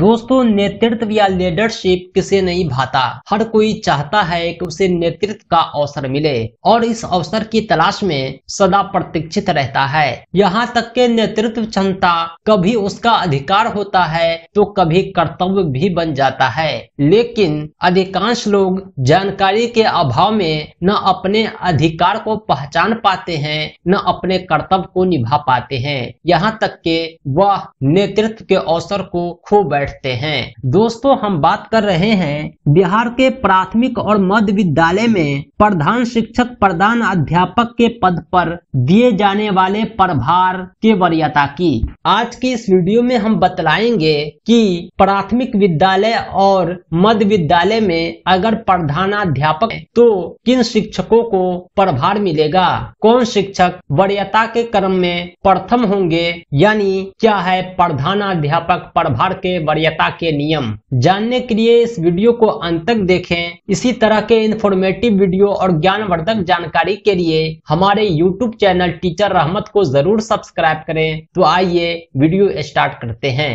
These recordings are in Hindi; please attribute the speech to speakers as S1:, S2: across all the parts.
S1: दोस्तों नेतृत्व या लीडरशिप किसे नहीं भाता हर कोई चाहता है कि उसे नेतृत्व का अवसर मिले और इस अवसर की तलाश में सदा प्रतीक्षित रहता है यहाँ तक के नेतृत्व क्षमता कभी उसका अधिकार होता है तो कभी कर्तव्य भी बन जाता है लेकिन अधिकांश लोग जानकारी के अभाव में न अपने अधिकार को पहचान पाते हैं न अपने कर्तव्य को निभा पाते हैं यहाँ तक के वह नेतृत्व के अवसर को खूब बैठते हैं दोस्तों हम बात कर रहे हैं बिहार के प्राथमिक और मध्य विद्यालय में प्रधान शिक्षक प्रधान अध्यापक के पद पर दिए जाने वाले प्रभार के वरीयता की आज की इस वीडियो में हम बतलाएंगे कि प्राथमिक विद्यालय और मध्य विद्यालय में अगर प्रधानाध्यापक तो किन शिक्षकों को प्रभार मिलेगा कौन शिक्षक वरीयता के क्रम में प्रथम होंगे यानी क्या है प्रधानाध्यापक प्रभार के वरीयता के नियम जानने के लिए इस वीडियो को अंत तक देखें इसी तरह के इन्फॉर्मेटिव वीडियो और ज्ञानवर्धक जानकारी के लिए हमारे यूट्यूब चैनल टीचर रहमत को जरूर सब्सक्राइब करें तो आइए वीडियो स्टार्ट करते हैं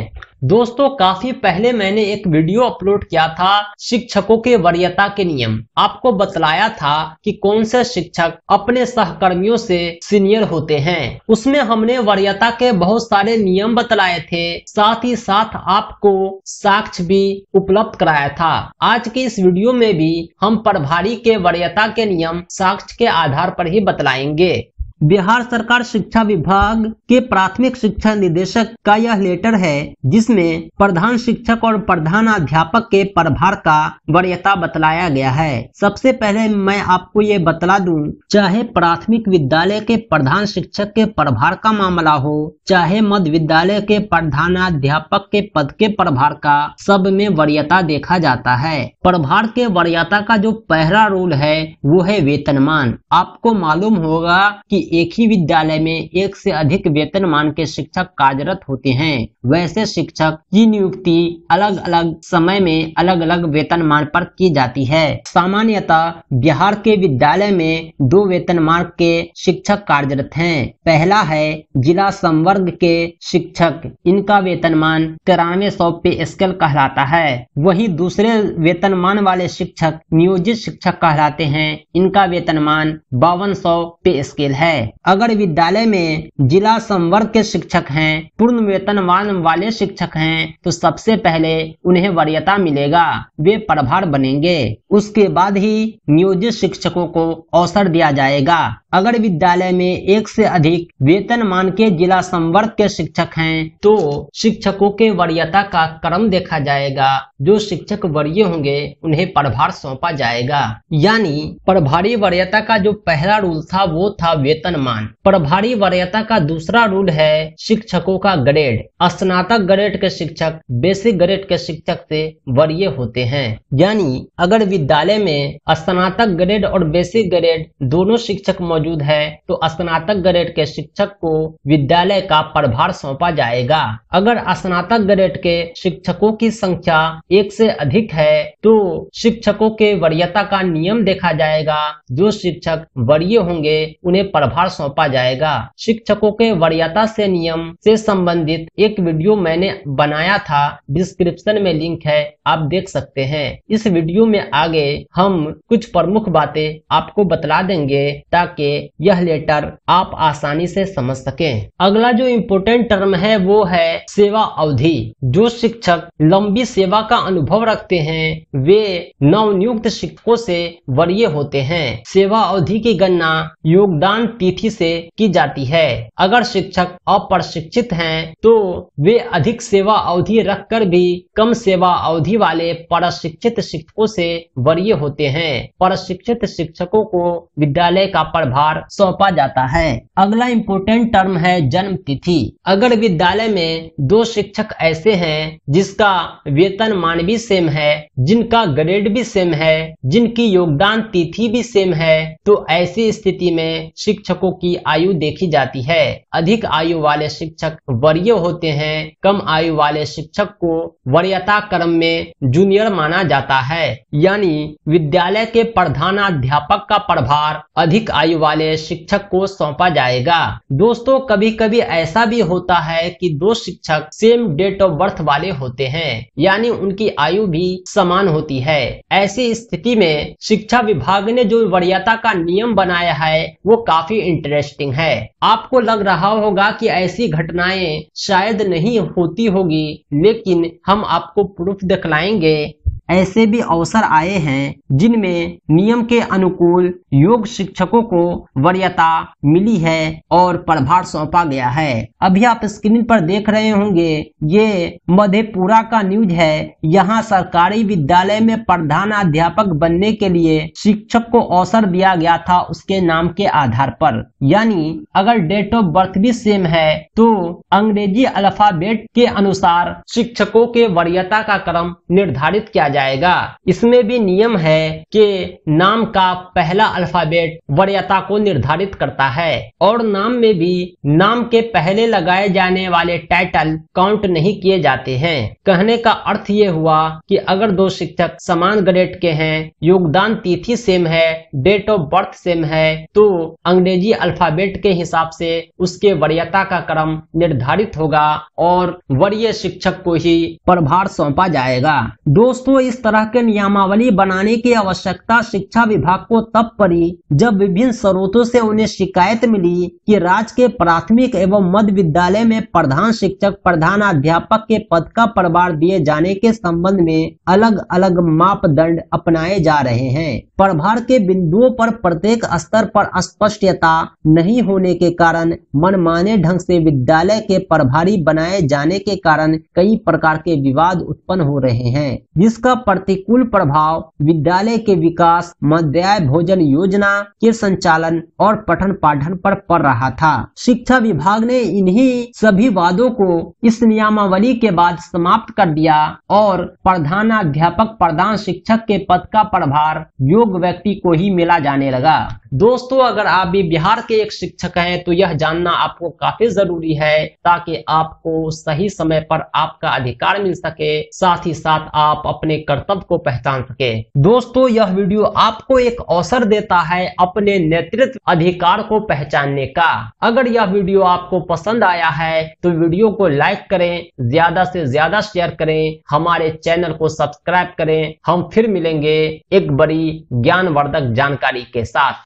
S1: दोस्तों काफी पहले मैंने एक वीडियो अपलोड किया था शिक्षकों के वरीयता के नियम आपको बतलाया था कि कौन से शिक्षक अपने सहकर्मियों से सीनियर होते हैं उसमें हमने वरीयता के बहुत सारे नियम बतलाए थे साथ ही साथ आपको साक्ष्य भी उपलब्ध कराया था आज के इस वीडियो में भी हम प्रभारी के वरीयता के नियम साक्ष्य के आधार पर ही बतलाएंगे बिहार सरकार शिक्षा विभाग के प्राथमिक शिक्षा निदेशक का यह लेटर है जिसमें प्रधान शिक्षक और प्रधान अध्यापक के प्रभार का वरीयता बतलाया गया है सबसे पहले मैं आपको ये बतला दूं चाहे प्राथमिक विद्यालय के प्रधान शिक्षक के प्रभार का मामला हो चाहे मध्य विद्यालय के प्रधानाध्यापक के पद के प्रभार का सब में वरीयता देखा जाता है प्रभार के वरीयता का जो पहला रूल है वो है वेतनमान आपको मालूम होगा की एक ही विद्यालय में एक से अधिक वेतन मान के शिक्षक कार्यरत होते हैं वैसे शिक्षक की नियुक्ति अलग अलग समय में अलग अलग वेतन मान पर की जाती है सामान्यतः बिहार के विद्यालय में दो वेतन मान के शिक्षक कार्यरत हैं पहला है जिला संवर्ग के शिक्षक इनका वेतनमान तिरानवे सौ पे स्केल कहलाता है वही दूसरे वेतन मान वाले शिक्षक नियोजित शिक्षक कहलाते हैं इनका वेतनमान बावन सौ पे स्केल है है अगर विद्यालय में जिला संवर्ग के शिक्षक हैं पूर्ण वेतनमान वाले शिक्षक हैं तो सबसे पहले उन्हें वरीयता मिलेगा वे प्रभार बनेंगे उसके बाद ही नियोजित शिक्षकों को अवसर दिया जाएगा अगर विद्यालय में एक से अधिक वेतनमान के जिला संवर्ग के शिक्षक हैं तो शिक्षकों के वरीयता का क्रम देखा जाएगा जो शिक्षक वरीय होंगे उन्हें प्रभार सौंपा जाएगा यानी प्रभारी वरीयता का जो पहला रूल था वो था वेतन सम्मान प्रभारी वरीयता का दूसरा रूल है शिक्षकों का ग्रेड स्नातक ग्रेड के शिक्षक बेसिक ग्रेड के शिक्षक से वरीय होते हैं यानी अगर विद्यालय में स्नातक ग्रेड और बेसिक ग्रेड दोनों शिक्षक मौजूद है तो स्नातक ग्रेड के शिक्षक को विद्यालय का प्रभार सौंपा जाएगा अगर स्नातक ग्रेड के शिक्षकों की संख्या एक से अधिक है तो शिक्षकों के वरीयता का नियम देखा जाएगा जो शिक्षक वरीय होंगे उन्हें प्रभार प्रभार सौंपा जाएगा शिक्षकों के वरीयता से नियम से संबंधित एक वीडियो मैंने बनाया था डिस्क्रिप्शन में लिंक है आप देख सकते हैं इस वीडियो में आगे हम कुछ प्रमुख बातें आपको बतला देंगे ताकि यह लेटर आप आसानी से समझ सके अगला जो इम्पोर्टेंट टर्म है वो है सेवा अवधि जो शिक्षक लंबी सेवा का अनुभव रखते हैं वे नवनियुक्त शिक्षकों से वरीय होते हैं सेवा अवधि की गणना योगदान तिथि से की जाती है अगर शिक्षक अप्रशिक्षित हैं तो वे अधिक सेवा अवधि रखकर भी कम सेवा अवधि वाले प्रशिक्षित शिक्षकों से वरीय होते हैं प्रशिक्षित शिक्षकों को विद्यालय का प्रभार सौंपा जाता है अगला इम्पोर्टेंट टर्म है जन्म तिथि अगर विद्यालय में दो शिक्षक ऐसे हैं जिसका वेतन मान भी सेम है जिनका ग्रेड भी सेम है जिनकी योगदान तिथि भी सेम है तो ऐसी स्थिति में शिक्षक शिक्षकों की आयु देखी जाती है अधिक आयु वाले शिक्षक वरीय होते हैं कम आयु वाले शिक्षक को वरीयता क्रम में जूनियर माना जाता है यानी विद्यालय के प्रधानाध्यापक का प्रभार अधिक आयु वाले शिक्षक को सौंपा जाएगा दोस्तों कभी कभी ऐसा भी होता है कि दो शिक्षक सेम डेट ऑफ बर्थ वाले होते हैं यानी उनकी आयु भी समान होती है ऐसी स्थिति में शिक्षा विभाग ने जो वरीयता का नियम बनाया है वो काफी काफी इंटरेस्टिंग है आपको लग रहा होगा कि ऐसी घटनाएं शायद नहीं होती होगी लेकिन हम आपको प्रूफ दिखलाएंगे ऐसे भी अवसर आए हैं जिनमें नियम के अनुकूल योग शिक्षकों को वरीयता मिली है और प्रभार सौंपा गया है अभी आप स्क्रीन पर देख रहे होंगे ये मधेपुरा का न्यूज है यहाँ सरकारी विद्यालय में प्रधान अध्यापक बनने के लिए शिक्षक को अवसर दिया गया था उसके नाम के आधार पर यानी अगर डेट ऑफ बर्थ भी सेम है तो अंग्रेजी अल्फाबेट के अनुसार शिक्षकों के वरीयता का क्रम निर्धारित किया जाए जाएगा इसमें भी नियम है कि नाम का पहला अल्फाबेट वरीयता को निर्धारित करता है और नाम में भी नाम के पहले लगाए जाने वाले टाइटल काउंट नहीं किए जाते हैं कहने का अर्थ ये हुआ कि अगर दो शिक्षक समान ग्रेड के हैं योगदान तिथि सेम है डेट ऑफ बर्थ सेम है तो अंग्रेजी अल्फाबेट के हिसाब से उसके वरीयता का क्रम निर्धारित होगा और वरीय शिक्षक को ही प्रभार सौंपा जाएगा दोस्तों इस तरह के नियमावली बनाने की आवश्यकता शिक्षा विभाग को तब पड़ी जब विभिन्न स्रोतों से उन्हें शिकायत मिली कि राज्य के प्राथमिक एवं मध्य विद्यालय में प्रधान शिक्षक प्रधान अध्यापक के पद का प्रभार दिए जाने के संबंध में अलग अलग मापदंड अपनाए जा रहे हैं प्रभार के बिंदुओं पर प्रत्येक स्तर पर स्पष्टता नहीं होने के कारण मनमाने ढंग से विद्यालय के प्रभारी बनाए जाने के कारण कई प्रकार के विवाद उत्पन्न हो रहे हैं जिसका प्रतिकूल प्रभाव विद्यालय के विकास मध्याय भोजन योजना के संचालन और पठन पाठन पर पड़ रहा था शिक्षा विभाग ने इन्हीं सभी वादों को इस नियमावली के बाद समाप्त कर दिया और प्रधानाध्यापक प्रधान शिक्षक के पद का प्रभार योग व्यक्ति को ही मिला जाने लगा दोस्तों अगर आप भी बिहार के एक शिक्षक हैं तो यह जानना आपको काफी जरूरी है ताकि आपको सही समय पर आपका अधिकार मिल सके साथ ही साथ आप अपने कर्तव्य को पहचान सके दोस्तों यह वीडियो आपको एक अवसर देता है अपने नेतृत्व अधिकार को पहचानने का अगर यह वीडियो आपको पसंद आया है तो वीडियो को लाइक करें ज्यादा से ज्यादा शेयर करें हमारे चैनल को सब्सक्राइब करें हम फिर मिलेंगे एक बड़ी ज्ञानवर्धक जानकारी के साथ